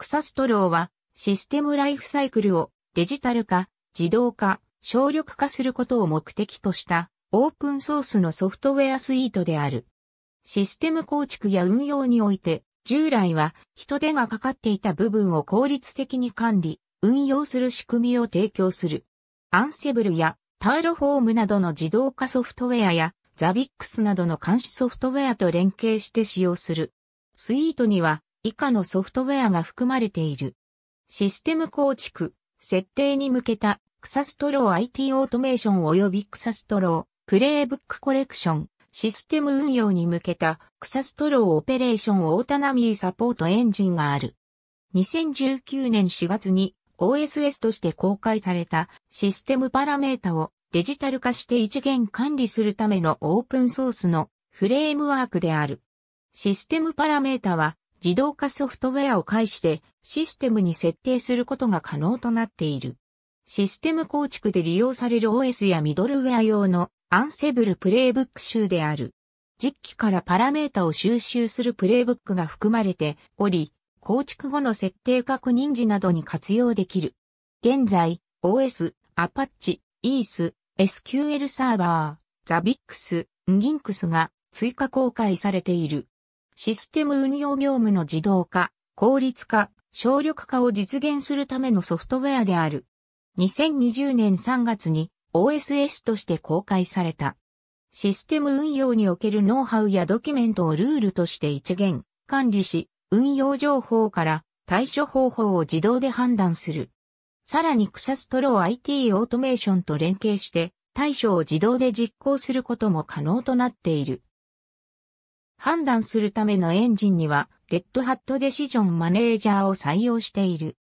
クサストローはシステムライフサイクルをデジタル化、自動化、省力化することを目的としたオープンソースのソフトウェアスイートである。システム構築や運用において従来は人手がかかっていた部分を効率的に管理、運用する仕組みを提供する。アンセブルやターロフォームなどの自動化ソフトウェアやザビックスなどの監視ソフトウェアと連携して使用する。スイートには以下のソフトウェアが含まれている。システム構築、設定に向けた、クサストロー IT オートメーション及びクサストロー、プレイブックコレクション、システム運用に向けた、クサストローオペレーションオータナミーサポートエンジンがある。2019年4月に OSS として公開されたシステムパラメータをデジタル化して一元管理するためのオープンソースのフレームワークである。システムパラメータは自動化ソフトウェアを介してシステムに設定することが可能となっている。システム構築で利用される OS やミドルウェア用のアンセブルプレイブック集である。実機からパラメータを収集するプレイブックが含まれており、構築後の設定確認時などに活用できる。現在、OS、Apache、EAS、SQL サーバー、ザビックス、ンギンクスが追加公開されている。システム運用業務の自動化、効率化、省力化を実現するためのソフトウェアである。2020年3月に OSS として公開された。システム運用におけるノウハウやドキュメントをルールとして一元、管理し、運用情報から対処方法を自動で判断する。さらに草ストロー IT オートメーションと連携して対処を自動で実行することも可能となっている。判断するためのエンジンには、レッドハットデシジョンマネージャーを採用している。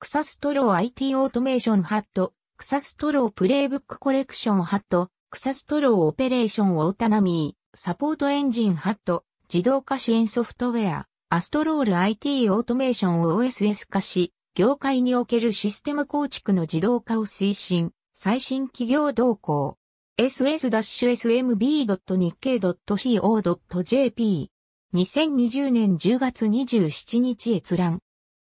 クサストロー IT オートメーションハット、クサストロープレイブックコレクションハット、クサストローオペレーションオータナミー、サポートエンジンハット、自動化支援ソフトウェア、アストロール IT オートメーションを OSS 化し、業界におけるシステム構築の自動化を推進、最新企業動向、ss-smb. 日経 .co.jp。2020年10月27日閲覧。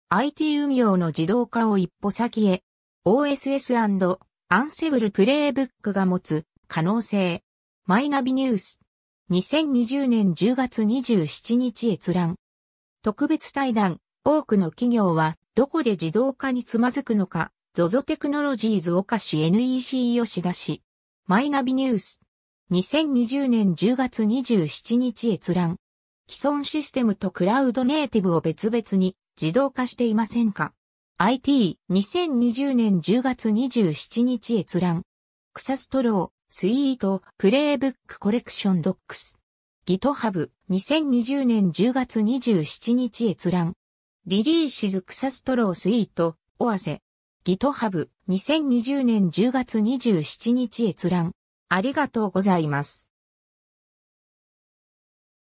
IT 運用の自動化を一歩先へ。OSS& アンセブルプレイブックが持つ可能性。マイナビニュース。2020年10月27日閲覧。特別対談。多くの企業はどこで自動化につまずくのか。ZOZO テクノロジーズおかし NEC 吉田氏。マイナビニュース。2020年10月27日閲覧。既存システムとクラウドネイティブを別々に自動化していませんか ?IT2020 年10月27日閲覧。草ストロー、スイート、プレイブックコレクションドックス。GitHub2020 年10月27日閲覧。リリーシズ草ストロースイート、オアセ。ギトハブ2020年10月27日閲覧。ありがとうございます。